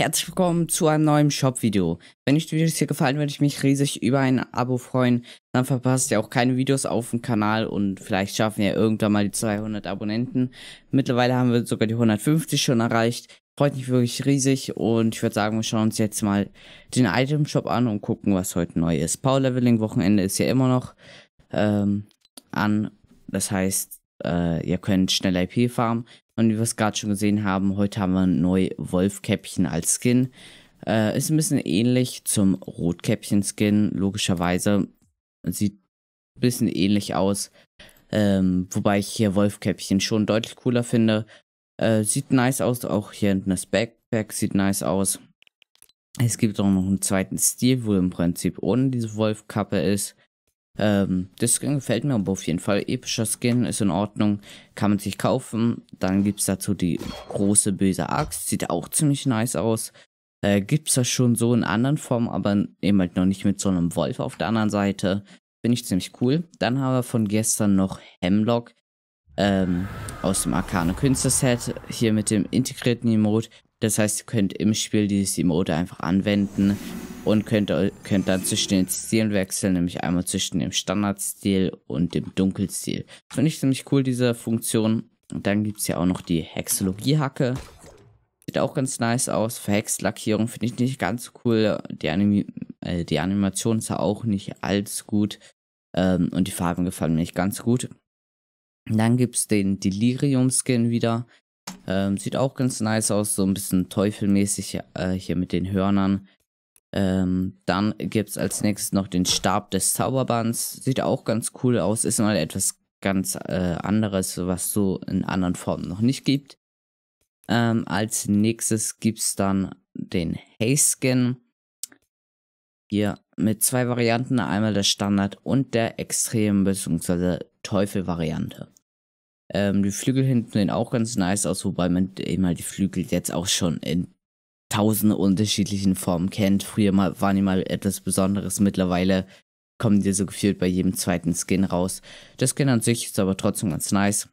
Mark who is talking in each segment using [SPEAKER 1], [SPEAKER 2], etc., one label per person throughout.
[SPEAKER 1] Herzlich willkommen zu einem neuen Shop-Video. Wenn euch die Videos hier gefallen, würde ich mich riesig über ein Abo freuen. Dann verpasst ihr auch keine Videos auf dem Kanal und vielleicht schaffen wir irgendwann mal die 200 Abonnenten. Mittlerweile haben wir sogar die 150 schon erreicht. Freut mich wirklich riesig und ich würde sagen, wir schauen uns jetzt mal den Item-Shop an und gucken, was heute neu ist. Power-Leveling-Wochenende ist ja immer noch ähm, an. Das heißt, äh, ihr könnt schnell IP farmen. Und wie wir es gerade schon gesehen haben, heute haben wir neu Wolfkäppchen als Skin. Äh, ist ein bisschen ähnlich zum Rotkäppchen-Skin, logischerweise. Sieht ein bisschen ähnlich aus. Ähm, wobei ich hier Wolfkäppchen schon deutlich cooler finde. Äh, sieht nice aus, auch hier hinten das Backpack sieht nice aus. Es gibt auch noch einen zweiten Stil, wo im Prinzip ohne diese Wolfkappe ist. Ähm, das gefällt mir aber auf jeden Fall. Epischer Skin ist in Ordnung. Kann man sich kaufen. Dann gibt es dazu die große böse Axt. Sieht auch ziemlich nice aus. Äh, gibt es das schon so in anderen Formen, aber eben halt noch nicht mit so einem Wolf auf der anderen Seite. Finde ich ziemlich cool. Dann haben wir von gestern noch Hemlock ähm, aus dem Arcane Künstler Set. Hier mit dem integrierten Emote. Das heißt, ihr könnt im Spiel dieses Emote einfach anwenden und könnt, äh, könnt dann zwischen den Stilen wechseln, nämlich einmal zwischen dem Standardstil und dem Dunkelstil. finde ich ziemlich cool, diese Funktion. Und dann gibt es ja auch noch die Hexologie-Hacke. Sieht auch ganz nice aus. Verhext-Lackierung finde ich nicht ganz cool. Die, Animi äh, die Animation ist ja auch nicht allzu gut. Ähm, und die Farben gefallen mir nicht ganz gut. Dann gibt es den Delirium-Skin wieder. Ähm, sieht auch ganz nice aus, so ein bisschen teufelmäßig äh, hier mit den Hörnern. Ähm, dann gibt es als nächstes noch den Stab des Zauberbands. Sieht auch ganz cool aus, ist mal etwas ganz äh, anderes, was so in anderen Formen noch nicht gibt. Ähm, als nächstes gibt es dann den Hayskin. Hier mit zwei Varianten, einmal der Standard und der Extrem- bzw. Teufel-Variante. Ähm, die Flügel hinten sehen auch ganz nice aus, wobei man eben halt die Flügel jetzt auch schon in tausend unterschiedlichen Formen kennt. Früher mal, waren die mal etwas Besonderes, mittlerweile kommen die so gefühlt bei jedem zweiten Skin raus. Das Skin an sich ist aber trotzdem ganz nice.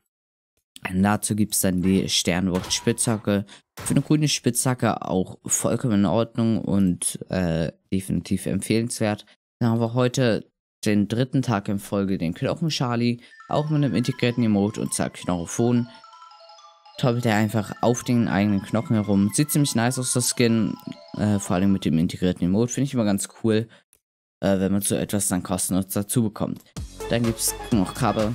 [SPEAKER 1] Und dazu gibt es dann die Sternwort Spitzhacke. Für eine grüne Spitzhacke auch vollkommen in Ordnung und äh, definitiv empfehlenswert. Dann haben wir heute den dritten Tag in Folge den Knochen-Charlie, auch mit einem integrierten Emote und zack, Knorophon. Toppelt er einfach auf den eigenen Knochen herum. Sieht ziemlich nice aus, das Skin. Äh, vor allem mit dem integrierten Emote. Finde ich immer ganz cool, äh, wenn man so etwas dann kostenlos dazu bekommt. Dann gibt es noch Krabbe.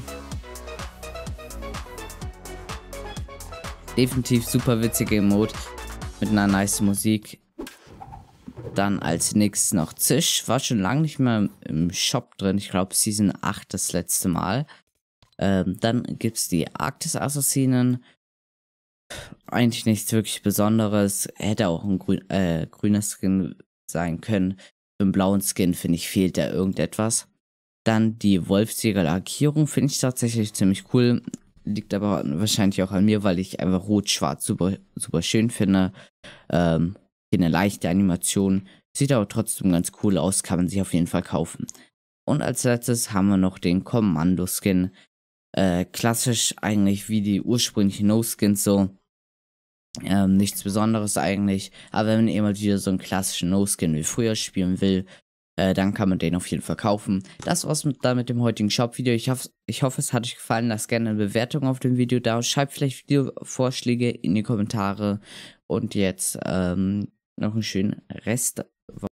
[SPEAKER 1] Definitiv super witzige Emote mit einer nice Musik. Dann als nächstes noch Zisch. War schon lange nicht mehr im Shop drin. Ich glaube Season 8 das letzte Mal. Ähm, dann gibt es die Arktis-Assassinen. Eigentlich nichts wirklich Besonderes. Hätte auch ein grün, äh, grüner Skin sein können. Für einen blauen Skin, finde ich, fehlt da irgendetwas. Dann die Wolfsjäger-Lackierung finde ich tatsächlich ziemlich cool. Liegt aber wahrscheinlich auch an mir, weil ich einfach rot-schwarz super, super schön finde. Ähm, hier eine leichte Animation, sieht aber trotzdem ganz cool aus, kann man sich auf jeden Fall kaufen. Und als letztes haben wir noch den Kommando-Skin. Äh, klassisch eigentlich wie die ursprünglichen No-Skins so. Ähm, nichts Besonderes eigentlich. Aber wenn man eben mal wieder so einen klassischen No-Skin wie früher spielen will, äh, dann kann man den auf jeden Fall kaufen. Das war's mit, dann mit dem heutigen Shop-Video. Ich, ich hoffe, es hat euch gefallen. Lasst gerne eine Bewertung auf dem Video da. Schreibt vielleicht Videovorschläge in die Kommentare. Und jetzt ähm, noch einen schönen Rest